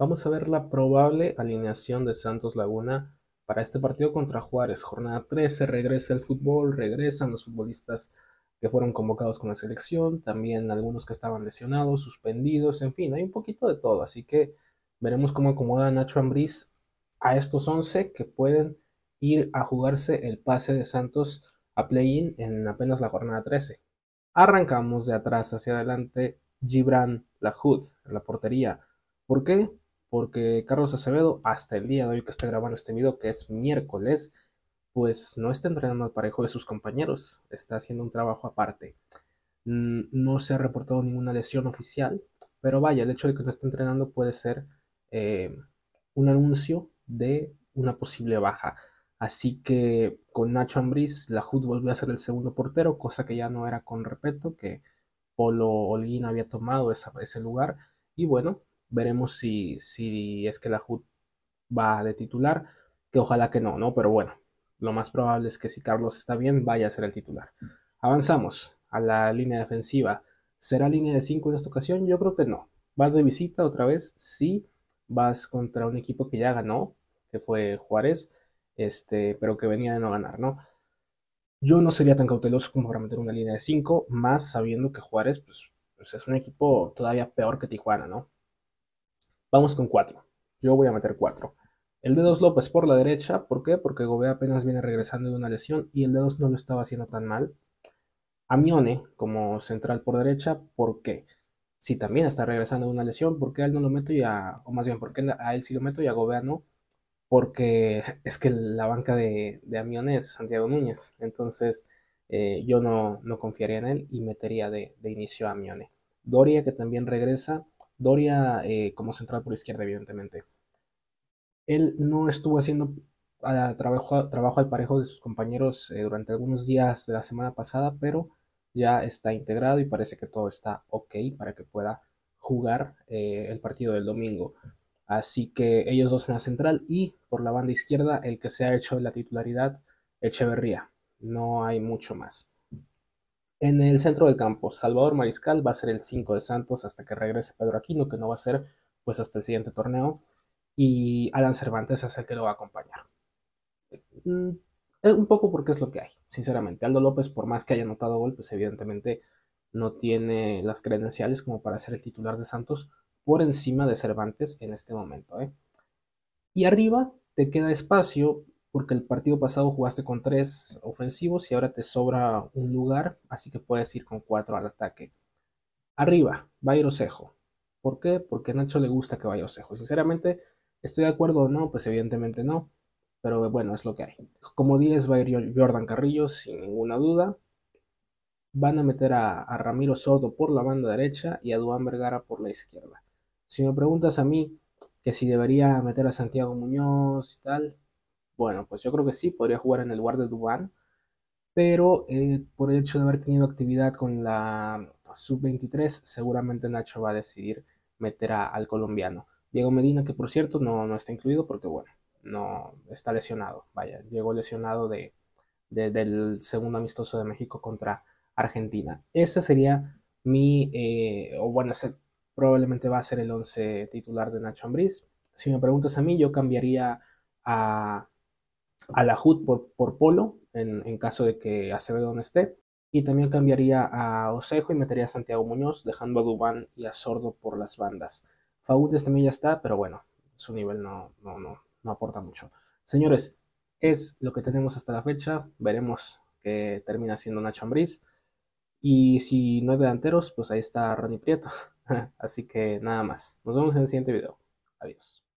Vamos a ver la probable alineación de Santos Laguna para este partido contra Juárez. Jornada 13, regresa el fútbol, regresan los futbolistas que fueron convocados con la selección, también algunos que estaban lesionados, suspendidos, en fin, hay un poquito de todo. Así que veremos cómo acomoda Nacho Ambriz a estos 11 que pueden ir a jugarse el pase de Santos a play-in en apenas la jornada 13. Arrancamos de atrás hacia adelante Gibran Lahoud en la portería. ¿Por qué? porque Carlos Acevedo, hasta el día de hoy que está grabando este video, que es miércoles, pues no está entrenando al parejo de sus compañeros, está haciendo un trabajo aparte. Mm, no se ha reportado ninguna lesión oficial, pero vaya, el hecho de que no esté entrenando puede ser eh, un anuncio de una posible baja. Así que con Nacho Ambriz, la HUD volvió a ser el segundo portero, cosa que ya no era con respeto, que Polo Holguín había tomado ese lugar. Y bueno, Veremos si, es que la HUD va de titular, que ojalá que no, ¿no? Pero bueno, lo más probable es que si Carlos está bien, vaya a ser el titular. Avanzamos a la línea defensiva. ¿Será línea de 5 en esta ocasión? Yo creo que no. ¿Vas de visita otra vez? Sí. Vas contra un equipo que ya ganó, que fue Juárez, este, pero que venía de no ganar, ¿no? Yo no sería tan cauteloso como para meter una línea de 5, más sabiendo que Juárez pues, pues es un equipo todavía peor que Tijuana, ¿no? Vamos con cuatro Yo voy a meter 4. El de López por la derecha. ¿Por qué? Porque Gobea apenas viene regresando de una lesión y el de no lo estaba haciendo tan mal. Amione como central por derecha. ¿Por qué? Si también está regresando de una lesión, ¿por qué a él no lo meto y a... o más bien, ¿por qué a él sí lo meto y a Gobea no? Porque es que la banca de, de Amione es Santiago Núñez. Entonces... Eh, yo no, no, confiaría en él y metería de, de inicio a Amione. Doria, que también regresa, Doria eh, como central por izquierda, evidentemente. Él no estuvo haciendo ah, trabajo, trabajo al parejo de sus compañeros eh, durante algunos días de la semana pasada, pero ya está integrado y parece que todo está ok para que pueda jugar eh, el partido del domingo. Así que ellos dos en la central y por la banda izquierda el que se ha hecho la titularidad, Echeverría. No hay mucho más. En el centro del campo, Salvador Mariscal va a ser el 5 de Santos hasta que regrese Pedro Aquino, que no va a ser pues hasta el siguiente torneo. Y Alan Cervantes es el que lo va a acompañar. Mm, eh, un poco porque es lo que hay, sinceramente. Aldo López, por más que haya anotado gol, pues, evidentemente no tiene las credenciales como para ser el titular de Santos por encima de Cervantes en este momento. ¿eh? Y arriba te queda espacio porque el partido pasado jugaste con tres ofensivos y ahora te sobra un lugar, así que puedes ir con cuatro al ataque. Arriba, ir Osejo. ¿Por qué? Porque a Nacho le gusta que vaya Osejo. Sinceramente, ¿estoy de acuerdo o no? Pues evidentemente no, pero bueno, es lo que hay. Como 10 va a ir Jordan Carrillo, sin ninguna duda. Van a meter a, a Ramiro Sordo por la banda derecha y a Duan Vergara por la izquierda. Si me preguntas a mí que si debería meter a Santiago Muñoz y tal, bueno, pues yo creo que sí, podría jugar en el lugar de Dubán, pero eh, por el hecho de haber tenido actividad con la sub-23, seguramente Nacho va a decidir meter al colombiano. Diego Medina, que por cierto no, no, está incluido porque, bueno, no está lesionado. Vaya, llegó lesionado de, del segundo amistoso de México contra Argentina. Ese sería mi, eh, o bueno, probablemente va a ser el 11 titular de Nacho Ambriz. Si me preguntas a mí, yo cambiaría a a la HUD por, Polo, en, caso de que Acevedo no esté. Y también cambiaría a Osejo y metería a Santiago Muñoz, dejando a Dubán y a Sordo por las bandas. este también ya está, pero bueno, su nivel no, no, no, aporta mucho. Señores, es lo que tenemos hasta la fecha. Veremos qué termina siendo Nacho Ambriz. Y si no hay delanteros, pues ahí está Ronnie Prieto. Así que nada más. Nos vemos en el siguiente video. Adiós.